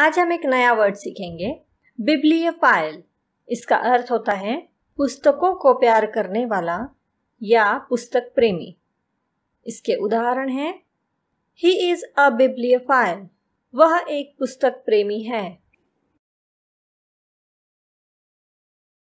आज हम एक नया वर्ड सीखेंगे बिब्लियोफाइल इसका अर्थ होता है पुस्तकों को प्यार करने वाला या पुस्तक प्रेमी इसके उदाहरण हैं ही इज़ अ बिब्लियोफाइल वह एक पुस्तक प्रेमी है